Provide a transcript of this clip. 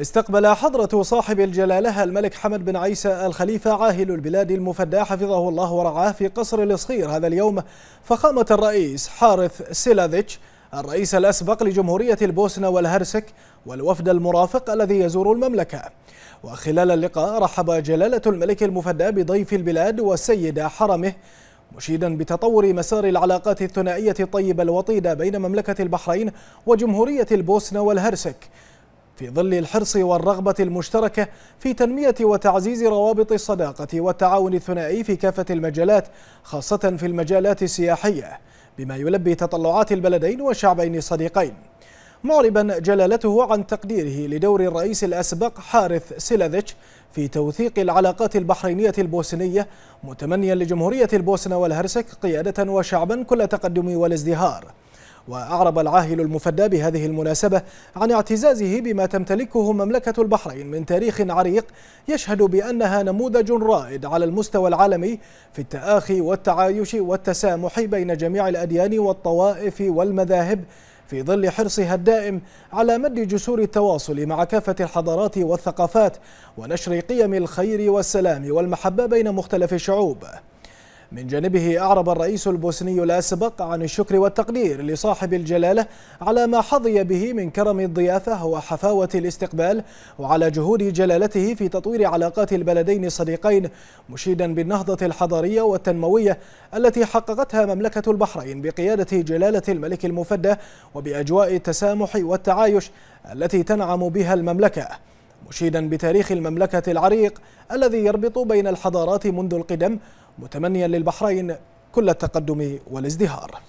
استقبل حضرة صاحب الجلالة الملك حمد بن عيسى الخليفة عاهل البلاد المفدى حفظه الله ورعاه في قصر الصخير هذا اليوم فخامة الرئيس حارث سيلاذيتش الرئيس الأسبق لجمهورية البوسنة والهرسك والوفد المرافق الذي يزور المملكة وخلال اللقاء رحب جلالة الملك المفدى بضيف البلاد والسيد حرمه مشيدا بتطور مسار العلاقات الثنائية الطيبة الوطيدة بين مملكة البحرين وجمهورية البوسنة والهرسك في ظل الحرص والرغبة المشتركة في تنمية وتعزيز روابط الصداقة والتعاون الثنائي في كافة المجالات خاصة في المجالات السياحية بما يلبي تطلعات البلدين والشعبين الصديقين معربا جلالته عن تقديره لدور الرئيس الأسبق حارث سيلاذيتش في توثيق العلاقات البحرينية البوسنية متمنيا لجمهورية البوسنة والهرسك قيادة وشعبا كل تقدم والازدهار وأعرب العاهل المفدى بهذه المناسبة عن اعتزازه بما تمتلكه مملكة البحرين من تاريخ عريق يشهد بأنها نموذج رائد على المستوى العالمي في التآخي والتعايش والتسامح بين جميع الأديان والطوائف والمذاهب في ظل حرصها الدائم على مد جسور التواصل مع كافة الحضارات والثقافات ونشر قيم الخير والسلام والمحبة بين مختلف الشعوب من جانبه أعرب الرئيس البوسني الأسبق عن الشكر والتقدير لصاحب الجلالة على ما حظي به من كرم الضيافة وحفاوة الاستقبال وعلى جهود جلالته في تطوير علاقات البلدين الصديقين مشيدا بالنهضة الحضارية والتنموية التي حققتها مملكة البحرين بقيادة جلالة الملك المفدى وبأجواء التسامح والتعايش التي تنعم بها المملكة مشيدا بتاريخ المملكة العريق الذي يربط بين الحضارات منذ القدم متمنيا للبحرين كل التقدم والازدهار